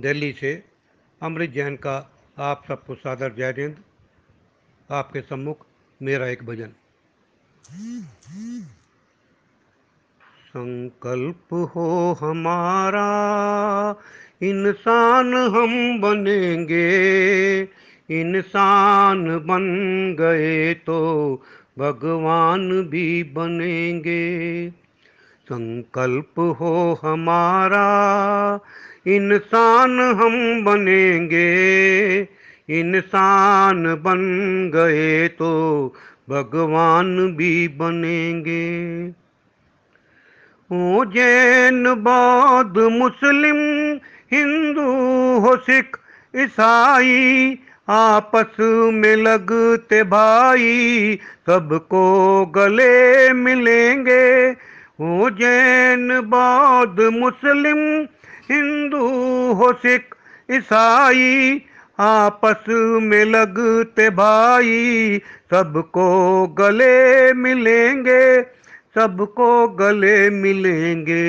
दिल्ली से अमृत जैन का आप सबको सादर जयनिंद आपके सम्मुख मेरा एक भजन संकल्प हो हमारा इंसान हम बनेंगे इंसान बन गए तो भगवान भी बनेंगे संकल्प हो हमारा इंसान हम बनेंगे इंसान बन गए तो भगवान भी बनेंगे ओ जैन बौद्ध मुस्लिम हिंदू हो सिख ईसाई आपस में लगते भाई सबको गले मिलेंगे हो जैन बौद्ध मुस्लिम हिंदू हो सिख ईसाई आपस में लगते भाई सबको गले मिलेंगे सबको गले मिलेंगे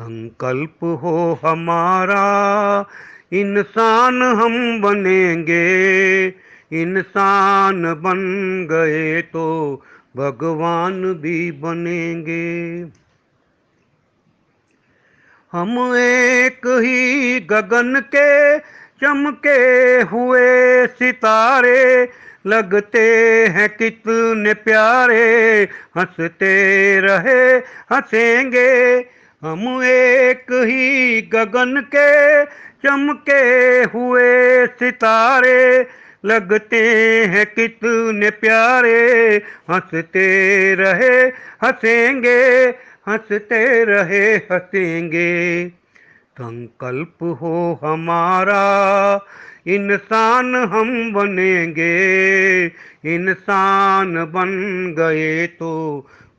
संकल्प हो हमारा इंसान हम बनेंगे इंसान बन गए तो भगवान भी बनेंगे हम एक ही गगन के चमके हुए सितारे लगते हैं कितने प्यारे हंसते रहे हंसेंगे हम एक ही गगन के चमके हुए सितारे लगते हैं कितने प्यारे हंसते रहे हंसेंगे हंसते रहे हंसेंगे संकल्प हो हमारा इंसान हम बनेंगे इंसान बन गए तो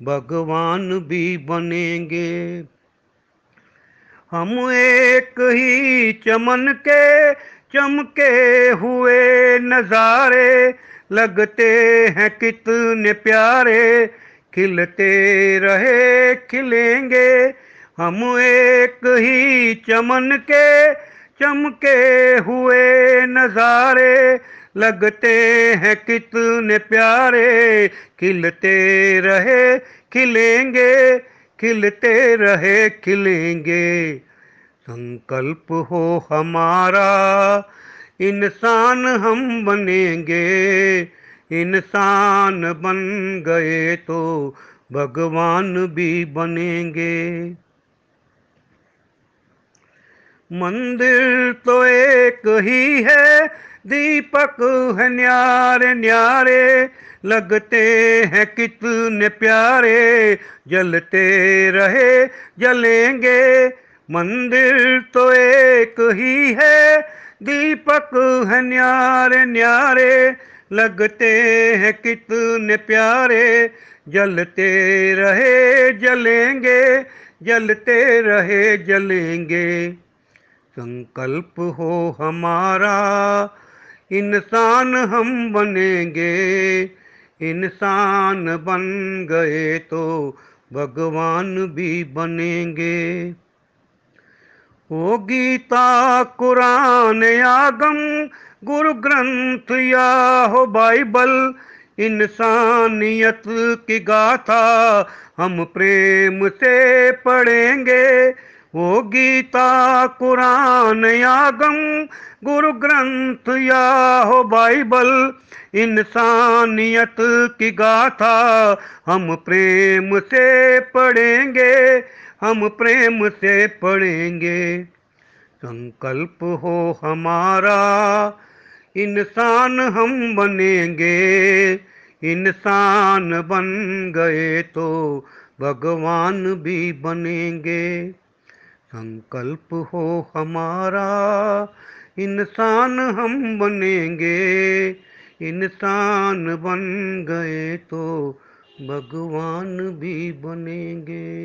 भगवान भी बनेंगे हम एक ही चमन के चमके हुए नजारे लगते हैं कितने प्यारे खिलते रहे खिलेंगे हम एक ही चमन के चमके हुए नजारे लगते हैं कितने प्यारे खिलते रहे खिलेंगे खिलते रहे खिलेंगे संकल्प हो हमारा इंसान हम बनेंगे इंसान बन गए तो भगवान भी बनेंगे मंदिर तो एक ही है दीपक है न्यारे न्यारे लगते हैं कितने प्यारे जलते रहे जलेंगे मंदिर तो एक ही है दीपक है न्यारे न्यारे लगते हैं कितने प्यारे जलते रहे जलेंगे जलते रहे जलेंगे संकल्प हो हमारा इंसान हम बनेंगे इंसान बन गए तो भगवान भी बनेंगे वो गीता कुरान आगम गुरु ग्रंथ या हो बाइबल इंसानियत की गाथा हम प्रेम से पढ़ेंगे वो गीता कुरान आगम गुरु ग्रंथ या हो बाइबल इंसानियत की गाथा हम प्रेम से पढ़ेंगे हम प्रेम से पढ़ेंगे संकल्प हो हमारा इंसान हम बनेंगे इंसान बन गए तो भगवान भी बनेंगे संकल्प हो हमारा इंसान हम बनेंगे इंसान बन गए तो भगवान भी बनेंगे